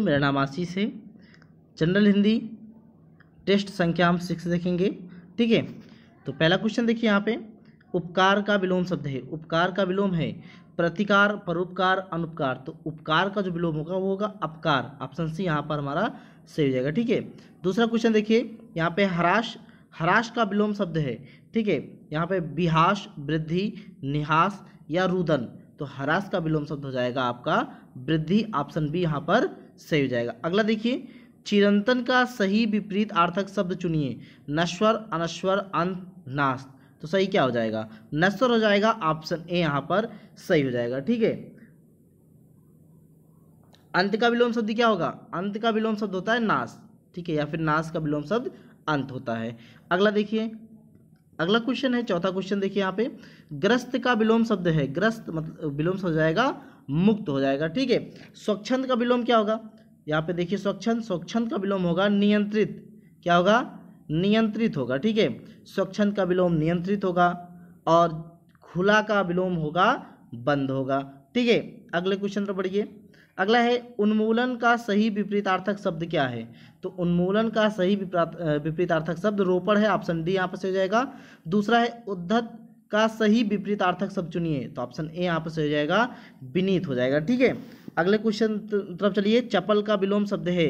दोस्तों मेरा नाम आशीष है जनरल हिंदी टेस्ट संख्या हम सिक्स देखेंगे ठीक है तो पहला क्वेश्चन देखिए यहाँ पे उपकार का विलोम शब्द है उपकार का विलोम है प्रतिकार परोपकार अनुपकार तो उपकार का जो विलोम होगा वो होगा अपकार ऑप्शन सी यहाँ पर हमारा सही हो जाएगा ठीक है दूसरा क्वेश्चन देखिए यहाँ पे हराश हराश का विलोम शब्द है ठीक है यहाँ पे बिहास वृद्धि निहास या रुदन तो हराश का विलोम शब्द हो जाएगा आपका वृद्धि ऑप्शन बी यहाँ पर सही हो जाएगा अगला देखिए चिरंतन का सही विपरीत आर्थक शब्द चुनिए नश्वर अनश्वर अंत नाश तो सही क्या हो जाएगा नश्वर हो जाएगा ऑप्शन ए यहाँ पर सही हो जाएगा ठीक है अंत का विलोम शब्द क्या होगा अंत का विलोम शब्द होता है नाश ठीक है या फिर नाश का विलोम शब्द अंत होता है अगला देखिए अगला क्वेश्चन है चौथा क्वेश्चन देखिए यहाँ पे ग्रस्त का विलोम शब्द है ग्रस्त मतलब विलोम शब्द जाएगा मुक्त हो जाएगा ठीक है स्वच्छंद का विलोम क्या होगा यहाँ पे देखिए स्वच्छंद स्वच्छंद का विलोम होगा नियंत्रित क्या होगा नियंत्रित होगा ठीक है स्वच्छंद का विलोम नियंत्रित होगा और खुला का विलोम होगा बंद होगा ठीक है अगले क्वेश्चन पर बढ़िए अगला है उन्मूलन का सही विपरीतार्थक शब्द क्या है तो उन्मूलन का सही विपरीतार्थक शब्द रोपण है ऑप्शन डी यहाँ पर से हो जाएगा दूसरा है उद्धत का सही विपरीत आर्थक शब्द चुनिए तो ऑप्शन ए यहाँ पर हो जाएगा विनीत हो जाएगा ठीक है अगले क्वेश्चन तरफ चलिए चपल का विलोम शब्द है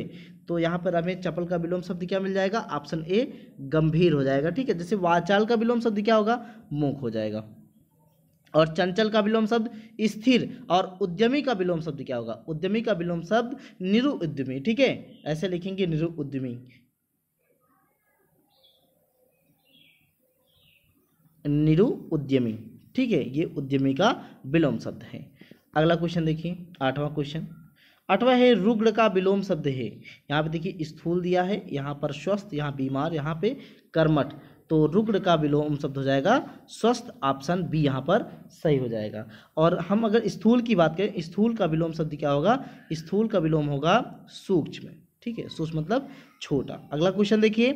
तो यहाँ पर हमें चपल का विलोम शब्द क्या मिल जाएगा ऑप्शन ए गंभीर हो जाएगा ठीक है जैसे वाचाल का विलोम शब्द क्या होगा मूक हो जाएगा और चंचल का विलोम शब्द स्थिर और उद्यमी का विलोम शब्द क्या होगा उद्यमी का विलोम शब्द निरुउद्यमी ठीक है ऐसे लिखेंगे निरुउद्यमी निरु उद्यमी ठीक है ये उद्यमी का विलोम शब्द है अगला क्वेश्चन देखिए आठवां क्वेश्चन आठवां है रुग्ण का विलोम शब्द है यहाँ पे देखिए स्थूल दिया है यहाँ पर स्वस्थ यहाँ बीमार यहाँ पे कर्मठ तो रुग्ण का विलोम शब्द हो जाएगा स्वस्थ ऑप्शन बी यहाँ पर सही हो जाएगा और हम अगर स्थूल की बात करें स्थूल का विलोम शब्द क्या होगा स्थूल का विलोम होगा सूक्ष्म ठीक है सूक्ष्म मतलब छोटा अगला क्वेश्चन देखिए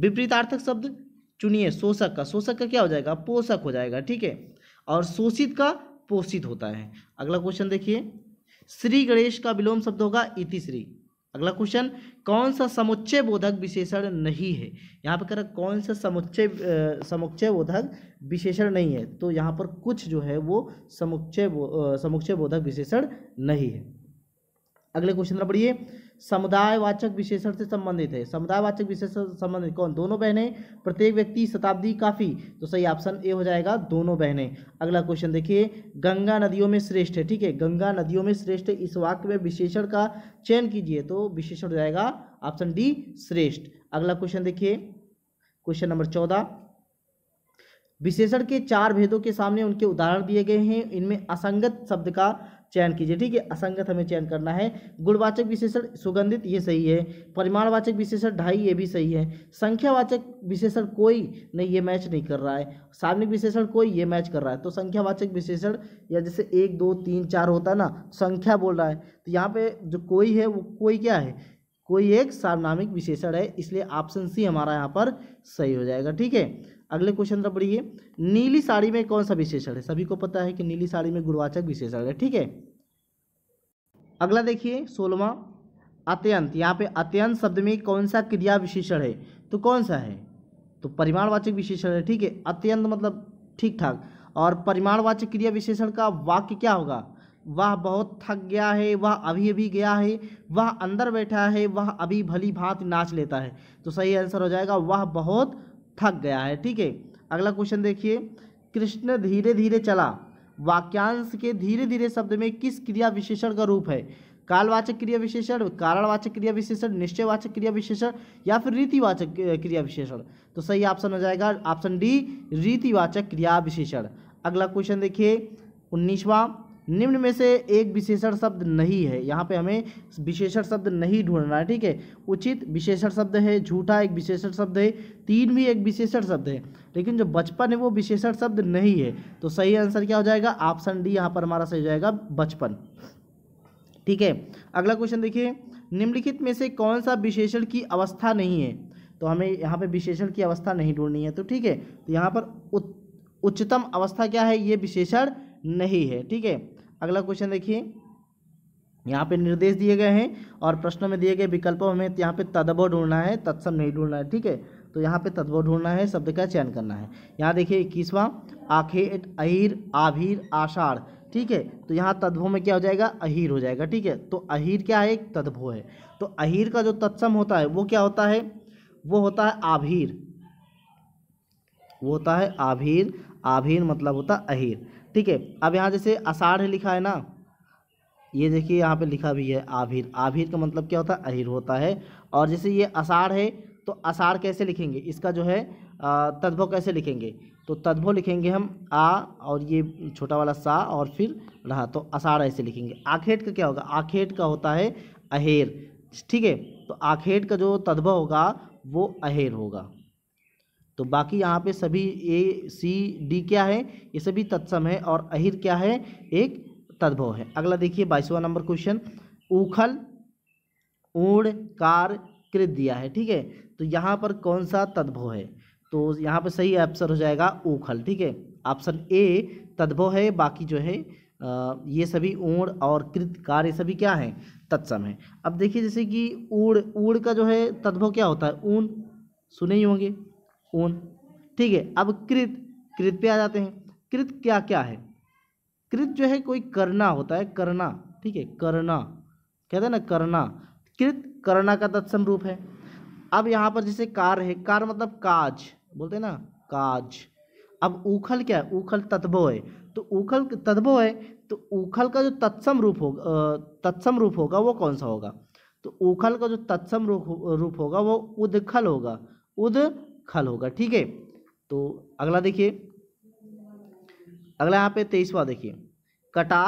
विपरीतार्थक शब्द चुनिए शोषक का शोषक का क्या हो जाएगा पोषक हो जाएगा ठीक है और शोषित का पोषित होता है अगला क्वेश्चन देखिए श्री गणेश का विलोम शब्द होगा इतिश्री अगला क्वेश्चन कौन सा समुच्चय बोधक विशेषण नहीं है यहाँ पर कह रहा कौन सा समुच्चय समुच्चय बोधक विशेषण नहीं है तो यहाँ पर कुछ जो है वो समुच्चय समुच्चय बोधक विशेषण नहीं है अगले क्वेश्चन पढ़िए समुदायवाचक विशेषण से संबंधित है समुदायवाचक विशेषण से संबंधित कौन दोनों बहनें प्रत्येक व्यक्ति शताब्दी काफ़ी तो सही ऑप्शन ए हो जाएगा दोनों बहनें अगला क्वेश्चन देखिए गंगा नदियों में श्रेष्ठ है ठीक है गंगा नदियों में श्रेष्ठ इस वाक्य में विशेषण का चयन कीजिए तो विशेषण हो जाएगा ऑप्शन डी श्रेष्ठ अगला क्वेश्चन देखिए क्वेश्चन नंबर चौदह विशेषण के चार भेदों के सामने उनके उदाहरण दिए गए हैं इनमें असंगत शब्द का चयन कीजिए ठीक है असंगत हमें चयन करना है गुणवाचक विशेषण सुगंधित ये सही है परिमाणवाचक विशेषण ढाई ये भी सही है संख्यावाचक विशेषण कोई नहीं ये मैच नहीं कर रहा है सामयिक विशेषण कोई ये मैच कर रहा है तो संख्यावाचक विशेषण या जैसे एक दो तीन चार होता है ना संख्या बोल रहा है तो यहाँ पे जो कोई है वो कोई क्या है कोई एक सार्वनामिक विशेषण है इसलिए ऑप्शन सी हमारा यहाँ पर सही हो जाएगा ठीक है अगले क्वेश्चन तरफ बढ़िए नीली साड़ी में कौन सा विशेषण है सभी को पता है कि नीली साड़ी में गुणवाचक विशेषण है ठीक है अगला देखिए सोलवा अत्यंत यहाँ पे अत्यंत शब्द में कौन सा क्रिया विशेषण है तो कौन सा है तो परिमाणवाचक विशेषण है ठीक है अत्यंत मतलब ठीक ठाक और परिमाणवाचक क्रिया विशेषण का वाक्य क्या होगा वह बहुत थक गया है वह अभी अभी गया है वह अंदर बैठा है वह अभी भली भांति नाच लेता है तो सही आंसर हो जाएगा वह बहुत थक गया है ठीक है अगला क्वेश्चन देखिए कृष्ण धीरे धीरे चला वाक्यांश के धीरे धीरे शब्द में किस क्रिया विशेषण का रूप है कालवाचक क्रिया विशेषण कारणवाचक क्रिया विशेषण निश्चयवाचक क्रिया विशेषण या फिर रीतिवाचक क्रिया विशेषण तो सही ऑप्शन हो जाएगा ऑप्शन डी रीतिवाचक क्रिया विशेषण अगला क्वेश्चन देखिए उन्नीसवा निम्न में से एक विशेषण शब्द नहीं है यहाँ पे हमें विशेषण शब्द नहीं ढूंढना है ठीक है उचित विशेषण शब्द है झूठा एक विशेषण शब्द है तीन भी एक विशेषण शब्द है लेकिन जो बचपन है वो विशेषण शब्द नहीं है तो सही आंसर क्या हो जाएगा ऑप्शन डी यहाँ पर हमारा सही हो जाएगा बचपन ठीक है अगला क्वेश्चन देखिए निम्नलिखित में से कौन सा विशेषण की अवस्था नहीं है तो हमें यहाँ पर विशेषण की अवस्था नहीं ढूंढनी है तो ठीक है तो यहाँ पर उच्चतम अवस्था क्या है ये विशेषण नहीं है ठीक है अगला क्वेश्चन देखिए यहाँ पे निर्देश दिए गए हैं और प्रश्नों में दिए गए विकल्पों में यहाँ पे तदबो ढूंढना है तत्सम नहीं ढूंढना है ठीक है तो यहाँ पे तदबो ढूंढना है शब्द का चयन करना है यहाँ देखिए इक्कीसवां आखेट अहिर आभीर आषाढ़ ठीक है तो यहाँ तद्भो में क्या हो जाएगा अहिर हो जाएगा ठीक है तो अहिर क्या है एक तद्भो है तो अहिर का जो तत्सम होता है वो क्या होता है वो होता है आभीर वो होता है आभीर आभीर मतलब होता अहिर ठीक है अब यहाँ जैसे आषाढ़ लिखा है ना ये देखिए यहाँ पे लिखा भी है आभिर आभिर का मतलब क्या होता है अहिर होता है और जैसे ये आषाढ़ है तो आषाढ़ कैसे लिखेंगे इसका जो है तद्भव कैसे लिखेंगे तो तद्भव लिखेंगे हम आ और ये छोटा वाला सा और फिर रहा तो आषाढ़ ऐसे लिखेंगे आखेट का क्या होगा आखेट का होता है अहेर ठीक है तो आखेट का जो तद्भव होगा वो अहेर होगा तो बाकी यहाँ पे सभी ए सी डी क्या है ये सभी तत्सम है और अहिर क्या है एक तद्भव है अगला देखिए बाईसवा नंबर क्वेश्चन उखल ऊड़ कार कृत दिया है ठीक है तो यहाँ पर कौन सा तद्भव है तो यहाँ पर सही आंसर हो जाएगा उखल ठीक है ऑप्शन ए तद्भव है बाकी जो है ये सभी ऊड़ और कृत कार ये सभी क्या हैं तत्सम है अब देखिए जैसे कि ऊड़ ऊड़ का जो है तद्भव क्या होता है ऊन सुने ही होंगे ऊन ठीक है अब कृत कृत पे आ जाते हैं कृत क्या क्या है कृत जो है कोई करना होता है करना ठीक है करना कहते हैं ना करना कृत करना का तत्सम रूप है अब यहाँ पर जैसे कार है कार मतलब काज बोलते हैं ना काज अब उखल क्या है उखल तत्वो है तो उखल तत्वो है तो उखल का जो तत्सम रूप होगा तत्सम रूप होगा वो कौन सा होगा तो उखल का जो तत्सम रूप रूप होगा वो उदखल होगा उद खल होगा ठीक है तो अगला देखिए अगला यहाँ पे तेईसवा देखिए कटा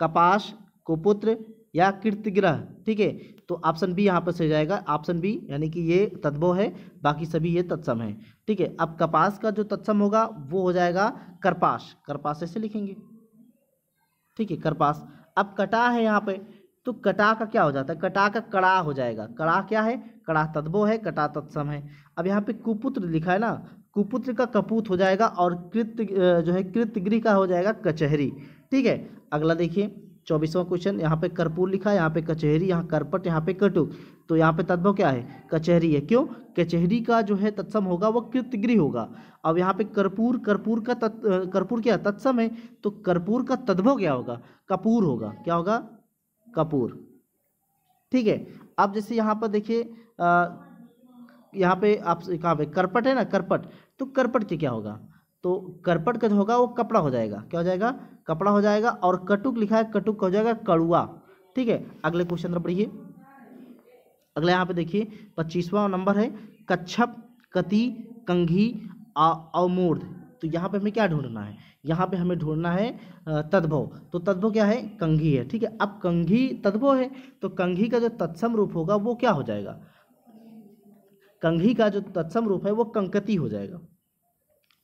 कपास कुपुत्र या कृतग्रह ठीक है तो ऑप्शन बी यहाँ पर सही जाएगा ऑप्शन बी यानी कि ये तद्भव है बाकी सभी ये तत्सम है ठीक है अब कपास का जो तत्सम होगा वो हो जाएगा करपास करपास ऐसे लिखेंगे ठीक है करपास अब कटा है यहाँ पे तो कटा का क्या हो जाता है कटा का कड़ा हो जाएगा कड़ा क्या है कड़ा तद्भो है कटा तत्सम है अब यहाँ पे कुपुत्र लिखा है ना कुपुत्र का कपूत हो जाएगा और कृत जो है कृतगृह का हो जाएगा कचहरी ठीक है अगला देखिए चौबीसवां क्वेश्चन यहाँ पे कर्पूर लिखा है यहाँ पे कचहरी यहाँ करपट यहाँ पे कटुक तो यहाँ पे तद्भव क्या है कचहरी है क्यों कचहरी का जो है तत्सम होगा वह कृतगृह होगा अब यहाँ पे कर्पूर कर्पूर का तत् कर्पूर क्या तत्सम है तो कर्पूर का तद्भव क्या होगा कपूर होगा क्या होगा कपूर ठीक है अब जैसे यहाँ पर देखिए यहाँ पे आप कहाँ पे करपट है ना करपट तो करपट के क्या होगा तो करपट का जो होगा वो कपड़ा हो जाएगा क्या हो जाएगा कपड़ा हो जाएगा और कटुक लिखा है कटुक हो जाएगा कड़ुआ ठीक है अगले क्वेश्चन तरफ पढ़िए अगला यहाँ पे देखिए पच्चीसवा नंबर है कच्छप कति कंघी अवमूर्ध तो यहाँ पे हमें क्या ढूंढना है यहाँ पे हमें ढूंढना है तद्भव तो तद्भव क्या है कंघी है ठीक है अब कंघी तद्भव है तो कंघी का जो तत्सम रूप होगा वो क्या हो जाएगा कंघी का जो तत्सम रूप है वो कंकति हो जाएगा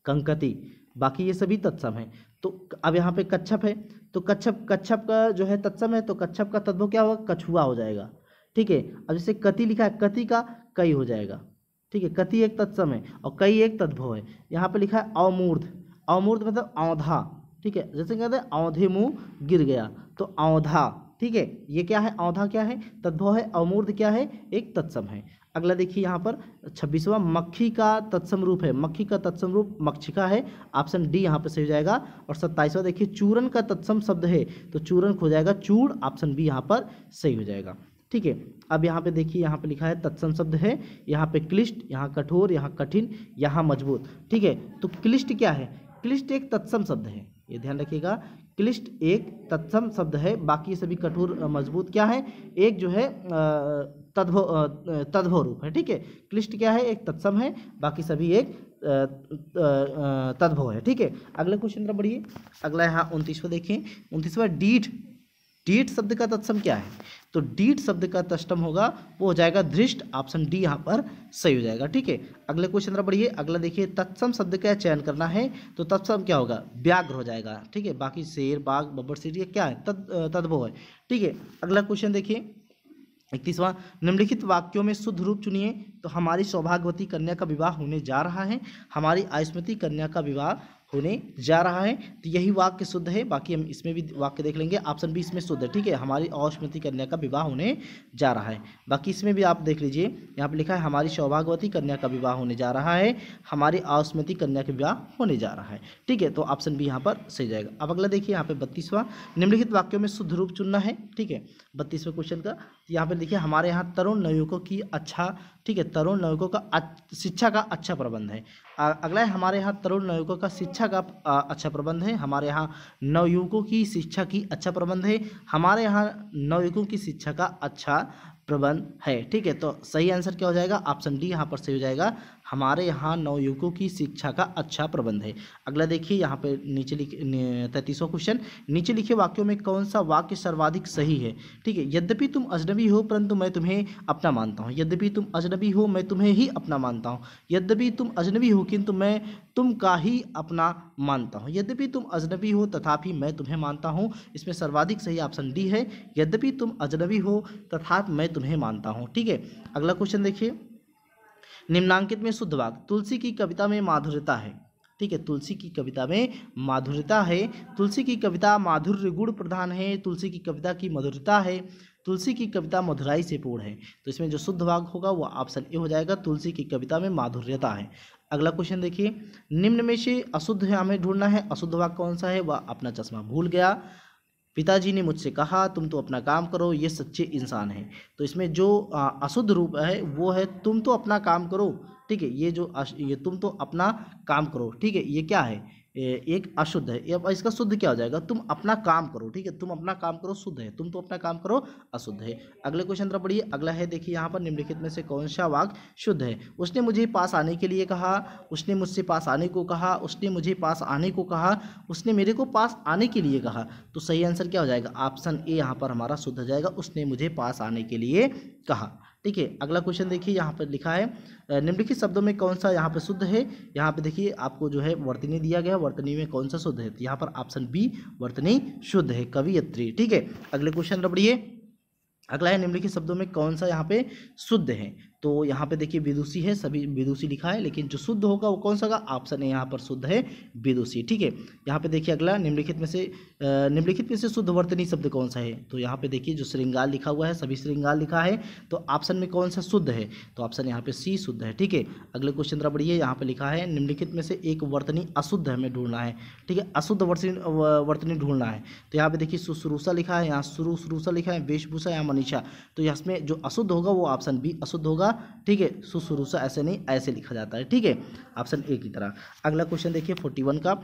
कंकति बाकी ये सभी तत्सम है तो अब यहाँ पे कच्छप है तो कच्छप कच्छप का जो है तत्सम है तो कच्छप का तद्भव क्या होगा कछुआ हो जाएगा ठीक है अब जैसे कति लिखा है कति का कई हो जाएगा ठीक है कति एक तत्सम है और कई एक तद्भव है यहाँ पे लिखा है अमूर्ध अमूर्त मतलब औंधा ठीक है जैसे कहते हैं औंधे मुँह गिर गया तो औंधा ठीक है ये क्या है औंधा क्या है तद्भव है अमूर्त क्या है एक तत्सम है अगला देखिए यहाँ पर छब्बीसवा मक्खी का तत्सम रूप है मक्खी का तत्सम रूप मक्षिका है ऑप्शन डी यहाँ पर सही हो जाएगा और सत्ताईसवा देखिए चूरन का तत्सम शब्द है तो चूरन हो जाएगा चूर ऑप्शन बी यहाँ पर सही हो जाएगा ठीक है अब यहाँ पे देखिए यहाँ पे लिखा है तत्सम शब्द है यहाँ पे क्लिष्ट यहाँ कठोर यहाँ कठिन यहाँ मजबूत ठीक है तो क्लिष्ट क्या है क्लिष्ट एक तत्सम शब्द है ये ध्यान रखिएगा क्लिष्ट एक तत्सम शब्द है बाकी सभी कठोर मजबूत क्या है एक जो है तद्भो तद्भव रूप है ठीक है क्लिष्ट क्या है एक तत्सम है बाकी सभी एक तद्भव है ठीक है अगला क्वेश्चन बढ़िए अगला यहाँ उनतीसवा देखें उनतीसवा डीठ डीट शब्द का तत्सम क्या है तो डीट शब्द का तत्सम होगा वो हो जाएगा दृष्ट ऑप्शन डी यहाँ पर सही हो जाएगा ठीक है अगले क्वेश्चन तरफ बढ़िए अगला देखिए तत्सम शब्द का चयन करना है तो तत्सम क्या होगा व्याघ्र हो जाएगा ठीक है बाकी शेर बाघ बब्बर शेर ये क्या है तद तद्भव है ठीक है अगला क्वेश्चन देखिए इकतीसवां निम्नलिखित वाक्यों में शुद्ध रूप चुनिए तो हमारी सौभाग्यवती कन्या का विवाह होने जा रहा है हमारी आयुष्मती कन्या का विवाह होने जा रहा है तो यही वाक्य शुद्ध है बाकी हम इसमें भी वाक्य देख लेंगे ऑप्शन बी इसमें शुद्ध है ठीक है हमारी औष्मति कन्या का विवाह होने जा रहा है बाकी इसमें भी आप देख लीजिए यहाँ पर लिखा है हमारी सौभाग्यवती कन्या का विवाह होने जा रहा है हमारी अवश्यमती कन्या का विवाह होने जा रहा है ठीक है तो ऑप्शन बी यहाँ पर सही जाएगा अब अगला देखिए यहाँ पर बत्तीसवां निम्नलिखित वाक्यों में शुद्ध रूप चुनना है ठीक है बत्तीसवें क्वेश्चन का तो यहाँ पे देखिए हमारे यहाँ तरुण नवयुवकों की अच्छा ठीक है तरुण नवयुवकों का शिक्षा का अच्छा प्रबंध है अगला है हमारे यहाँ तरुण नवयुवकों का शिक्षा का अच्छा प्रबंध है हमारे यहाँ नवयुवकों की शिक्षा की अच्छा प्रबंध है हमारे यहाँ नवयुवकों की शिक्षा का अच्छा प्रबंध है ठीक है तो सही आंसर क्या हो जाएगा ऑप्शन डी यहाँ पर सही हो जाएगा हमारे यहाँ नवयुवकों की शिक्षा का अच्छा प्रबंध है अगला देखिए यहाँ पे नीचे लिखे तैतीसवा क्वेश्चन नीचे लिखे वाक्यों में कौन सा वाक्य सर्वाधिक सही है ठीक है यद्यपि तुम अजनबी हो परंतु मैं तुम्हें अपना मानता हूँ यद्यपि तुम अजनबी हो मैं तुम्हें ही अपना मानता हूँ यद्यपि तुम अजनबी हो किंतु मैं तुम का ही अपना मानता हूँ यद्यपि तुम अजनबी हो तथापि मैं तुम्हें मानता हूँ इसमें सर्वाधिक सही ऑप्शन डी है यद्यपि तुम अजनबी हो तथापि मैं तुम्हें मानता हूँ ठीक है अगला क्वेश्चन देखिए निम्नांकित में शुद्ध वाक तुलसी की कविता में माधुर्यता है ठीक है तुलसी की कविता में माधुर्यता है तुलसी की कविता माधुर्य गुण प्रधान है तुलसी की कविता की मधुरता है तुलसी की कविता मधुराई से पूर्ण है तो इसमें जो शुद्ध भाग होगा वह ऑप्शन ए हो जाएगा तुलसी की कविता में माधुर्यता है अगला क्वेश्चन देखिए निम्न में से अशुद्ध हमें ढूंढना है अशुद्ध भाग कौन सा है वह अपना चश्मा भूल गया पिताजी ने मुझसे कहा तुम तो अपना काम करो ये सच्चे इंसान हैं तो इसमें जो अशुद्ध रूप है वो है तुम तो अपना काम करो ठीक है ये जो ये तुम तो अपना काम करो ठीक है ये क्या है एक अशुद्ध है अब इसका शुद्ध क्या हो जाएगा तुम अपना काम करो ठीक है तुम अपना काम करो शुद्ध है तुम तो अपना काम करो अशुद्ध है अगले क्वेश्चन तरफ बढ़िए अगला है देखिए यहाँ पर निम्नलिखित में से कौन सा वाक शुद्ध है उसने मुझे पास आने के लिए कहा उसने मुझसे पास आने को कहा उसने मुझे पास आने को कहा उसने मेरे को पास आने के लिए कहा तो सही आंसर क्या हो जाएगा ऑप्शन ए यहाँ पर हमारा शुद्ध हो जाएगा उसने मुझे पास आने के लिए कहा ठीक है अगला क्वेश्चन देखिए यहाँ पर लिखा है निम्नलिखित शब्दों में कौन सा यहाँ पर शुद्ध है यहाँ पे देखिए आपको जो है वर्तनी दिया गया वर्तनी में कौन सा शुद्ध है तो यहाँ पर ऑप्शन बी वर्तनी शुद्ध है कवियत्री ठीक है अगले क्वेश्चन रबड़िए अगला है निम्नलिखित शब्दों में कौन सा यहाँ पे शुद्ध है तो यहाँ पे देखिए विदुषी है सभी विदुषी लिखा है लेकिन जो शुद्ध होगा वो कौन सा होगा ऑप्शन है यहाँ पर शुद्ध है विदुषी ठीक है यहाँ पे देखिए अगला निम्नलिखित में से निम्नलिखित में से शुद्ध वर्तनी शब्द कौन सा है तो यहाँ पे देखिए जो श्रृंगाल लिखा हुआ है सभी श्रृंगाल लिखा है तो ऑप्शन में कौन सा शुद्ध है तो ऑप्शन यहाँ पे सी शुद्ध है ठीक है अगले क्वेश्चन जरा बढ़िए यहाँ पे लिखा है निम्नलिखित में से एक वर्तनी अशुद्ध हमें ढूंढना है ठीक है अशुद्ध वर्तनी ढूंढना है तो यहाँ पे देखिए सुश्रूषा लिखा है यहाँ सुरुश्रूषा लिखा है वेशभूषा या मनीषा तो इसमें जो अशुद्ध होगा वो ऑप्शन बी अशुद्ध होगा ठीक है सुसुरुसा ऐसे नहीं ऐसे लिखा जाता है ठीक है ऑप्शन ए की तरह अगला क्वेश्चन देखिए फोर्टी वन का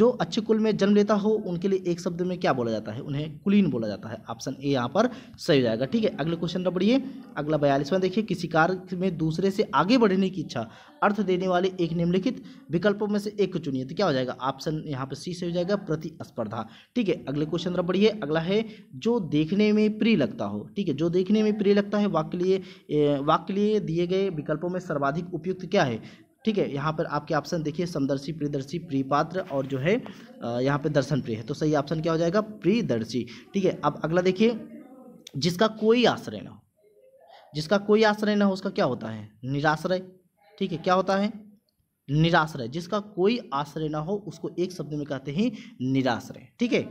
जो अच्छे कुल में जन्म लेता हो उनके लिए एक शब्द में क्या बोला जाता है उन्हें कुलीन बोला जाता है ऑप्शन ए यहाँ पर सही हो जाएगा ठीक है अगले क्वेश्चन पर बढ़िए अगला बयालीसवां देखिए किसी कार्य में दूसरे से आगे बढ़ने की इच्छा अर्थ देने वाले एक निम्नलिखित विकल्पों में से एक चुनिए तो क्या हो जाएगा ऑप्शन यहाँ पर सी सही हो जाएगा प्रतिस्पर्धा ठीक है अगले क्वेश्चन पर बढ़िए अगला है जो देखने में प्रिय लगता हो ठीक है जो देखने में प्रिय लगता है वाक्य लिए वाक्य के लिए दिए गए विकल्पों में सर्वाधिक उपयुक्त क्या है ठीक है यहाँ पर आपके ऑप्शन देखिए समदर्शी प्रियदर्शी प्रीपात्र और जो है यहाँ पे दर्शन प्रिय है तो सही ऑप्शन क्या हो जाएगा प्रियदर्शी ठीक है अब अगला देखिए जिसका कोई आश्रय ना हो जिसका कोई आश्रय ना हो उसका क्या होता है निराश्रय ठीक है क्या होता है निराश्रय जिसका कोई आश्रय ना हो उसको एक शब्द में कहते हैं निराश्रय ठीक है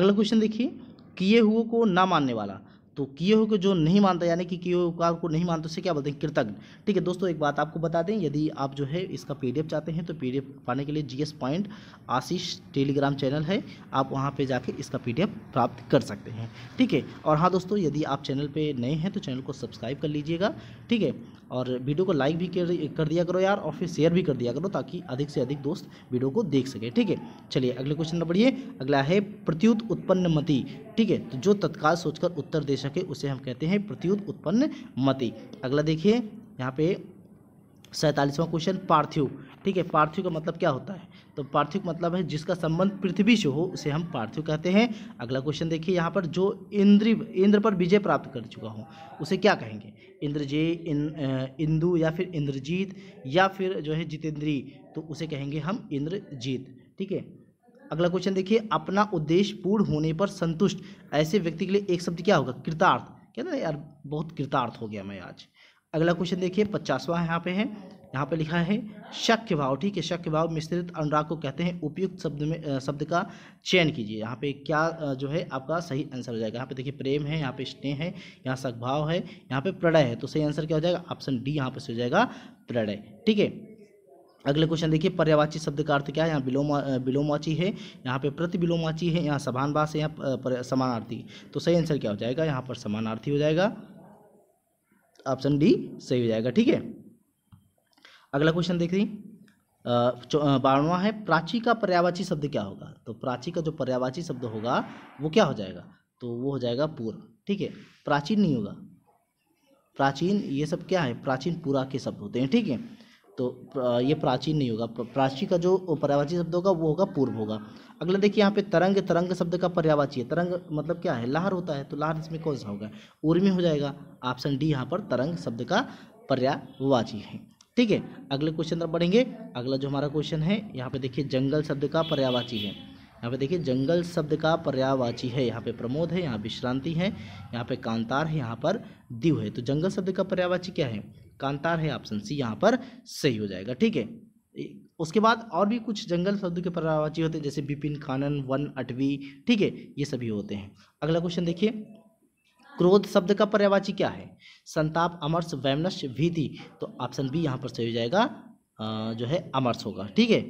अगला क्वेश्चन देखिए किए हुए को ना मानने वाला तो किए हो को जो नहीं मानता यानी कि किए हुए को नहीं मानता उसे क्या बोलते हैं कृतज्ञ ठीक है दोस्तों एक बात आपको बता दें यदि आप जो है इसका पीडीएफ चाहते हैं तो पीडीएफ पाने के लिए GS point Ashish Telegram channel है आप वहाँ पे जाके इसका पीडीएफ प्राप्त कर सकते हैं ठीक है और हाँ दोस्तों यदि आप चैनल पर नए हैं तो चैनल को सब्सक्राइब कर लीजिएगा ठीक है और वीडियो को लाइक भी कर दिया करो यार और फिर शेयर भी कर दिया करो ताकि अधिक से अधिक दोस्त वीडियो को देख सके ठीक है चलिए अगले क्वेश्चन पढ़िए अगला है प्रत्युत उत्पन्न मती ठीक है तो जो तत्काल सोचकर उत्तर दे सके उसे हम कहते हैं प्रत्युत उत्पन्न मति अगला देखिए यहाँ पे सैंतालीसवां क्वेश्चन पार्थिव ठीक है पार्थिव का मतलब क्या होता है तो पार्थिव मतलब है जिसका संबंध पृथ्वी से हो उसे हम पार्थिव कहते हैं अगला क्वेश्चन देखिए यहाँ पर जो इंद्र इंद्र पर विजय प्राप्त कर चुका हो उसे क्या कहेंगे इंद्रजय इन, इंदु या फिर इंद्रजीत या फिर जो है जितेंद्री तो उसे कहेंगे हम इंद्रजीत ठीक है अगला क्वेश्चन देखिए अपना उद्देश्य पूर्ण होने पर संतुष्ट ऐसे व्यक्ति के लिए एक शब्द क्या होगा कृतार्थ कहते ना यार बहुत कृतार्थ हो गया मैं आज अगला क्वेश्चन देखिए पचासवा यहाँ पे है यहाँ पे लिखा है शक्य भाव ठीक है शक्य भाव मिश्रित अनुराग को कहते हैं उपयुक्त शब्द में शब्द का चयन कीजिए यहाँ पे क्या जो है आपका सही आंसर हो जाएगा यहाँ पे देखिए प्रेम है यहाँ पे स्नेह है यहाँ सकभाव है यहाँ पे प्रणय है तो सही आंसर क्या हो जाएगा ऑप्शन डी यहाँ पे से हो जाएगा प्रणय ठीक है अगले क्वेश्चन देखिए पर्यावाची शब्द का अर्थ क्या है यहाँ विलोम विलोमवाची है यहाँ पे प्रतिविलोमवाची है यहाँ समानवास है यहाँ समानार्थी तो सही आंसर क्या हो जाएगा यहाँ पर समानार्थी हो जाएगा ऑप्शन डी सही हो जाएगा ठीक है अगला क्वेश्चन देखिए बारवा है प्राची का पर्यावाची शब्द क्या होगा तो प्राची का जो पर्यावाची शब्द होगा वो क्या हो जाएगा तो वो हो जाएगा पूर्व ठीक है प्राचीन नहीं होगा प्राचीन ये सब क्या है प्राचीन पूरा के शब्द होते हैं ठीक है तो ये प्राचीन नहीं होगा प्राची का जो पर्यावाची शब्द होगा वो होगा पूर्व होगा अगला देखिए यहाँ पे तरंग तरंग शब्द का पर्यावाची है तरंग मतलब क्या है लहर होता है तो लहर इसमें कौन सा होगा उर्मी हो जाएगा ऑप्शन डी यहाँ पर तरंग शब्द का पर्यावाची है ठीक है अगले क्वेश्चन तरफ बढ़ेंगे अगला जो हमारा क्वेश्चन है यहाँ पे देखिए जंगल शब्द का पर्यावाची है यहाँ पे देखिए जंगल शब्द का पर्यावाची है यहाँ पे प्रमोद है यहाँ विश्रांति है यहाँ पे कांतार है यहाँ पर दीव है तो जंगल शब्द का पर्यावाची क्या है कांतार है ऑप्शन सी यहाँ पर सही हो जाएगा ठीक है उसके बाद और भी कुछ जंगल शब्द के पर्यावाची होते हैं जैसे बिपिन खानन वन अटवी ठीक है ये सभी होते हैं अगला क्वेश्चन देखिए क्रोध शब्द का पर्यावाची क्या है संताप अमर्स वैमनस भीति तो ऑप्शन बी यहाँ पर सही हो जाएगा जो है अमर्स होगा ठीक है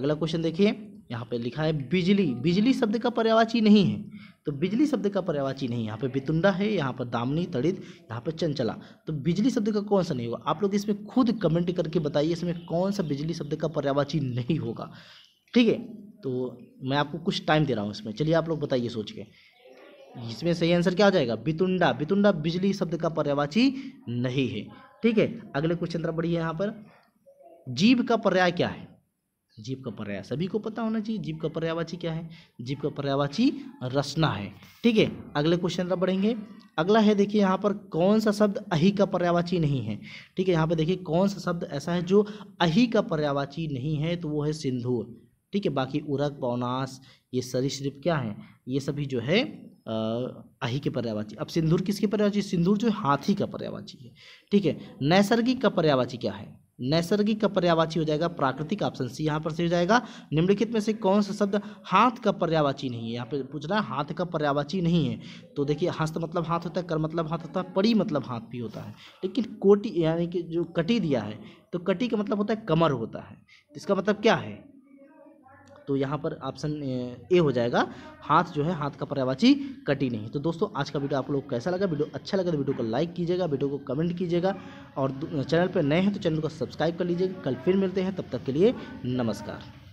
अगला क्वेश्चन देखिए यहाँ पे लिखा है बिजली बिजली शब्द का पर्यावाची नहीं है तो बिजली शब्द का पर्यावाची नहीं यहाँ पे बितुंडा है यहाँ पर दामनी तड़ित यहाँ पर चंचला तो बिजली शब्द का कौन सा नहीं होगा आप लोग इसमें खुद कमेंट करके बताइए इसमें कौन सा बिजली शब्द का पर्यावाची नहीं होगा ठीक है तो मैं आपको कुछ टाइम दे रहा हूँ इसमें चलिए आप लोग बताइए सोच के इसमें सही आंसर क्या हो जाएगा बितुंडा बितुंडा बिजली शब्द का पर्यावाची नहीं है ठीक है अगले क्वेश्चन तरफ बढ़िए यहाँ पर जीव का पर्याय क्या है जीव का पर्याय सभी को पता होना चाहिए जीव का पर्यावाची क्या है जीव का पर्यावाची रचना है ठीक है अगले क्वेश्चन तरफ बढ़ेंगे अगला है देखिए यहाँ पर कौन सा शब्द अही का पर्यावाची नहीं है ठीक है यहाँ पर देखिए कौन सा शब्द ऐसा है जो अही का पर्यावाची नहीं है तो वो है सिंधूर ठीक है बाकी उरक पौनास ये सरीसृप क्या है ये सभी जो है आही के पर्यावाची अब सिंदूर किसके पर्यावाची सिंदूर जो हाथी का पर्यावाची है ठीक है नैसर्गिक का पर्यावाची क्या है नैसर्गिक का पर्यावाची हो जाएगा प्राकृतिक ऑप्शन सी यहाँ पर सही हो जाएगा निम्नलिखित में से कौन सा शब्द हाथ का पर्यावाची नहीं है यहाँ पर पूछ रहा है हाथ का पर्यावाची नहीं है तो देखिए हस्त मतलब हाथ होता है कर मतलब हाथ होता है पड़ी मतलब हाथ भी होता है लेकिन कोटी यानी कि जो कटी दिया है तो कटी का मतलब होता है कमर होता है तो इसका मतलब क्या है तो यहाँ पर ऑप्शन ए हो जाएगा हाथ जो है हाथ का पर्यावाची कटी नहीं तो दोस्तों आज का वीडियो आप लोग कैसा लगा वीडियो अच्छा लगा तो वीडियो को लाइक कीजिएगा वीडियो को कमेंट कीजिएगा और चैनल पर नए हैं तो चैनल को सब्सक्राइब कर लीजिएगा कल फिर मिलते हैं तब तक के लिए नमस्कार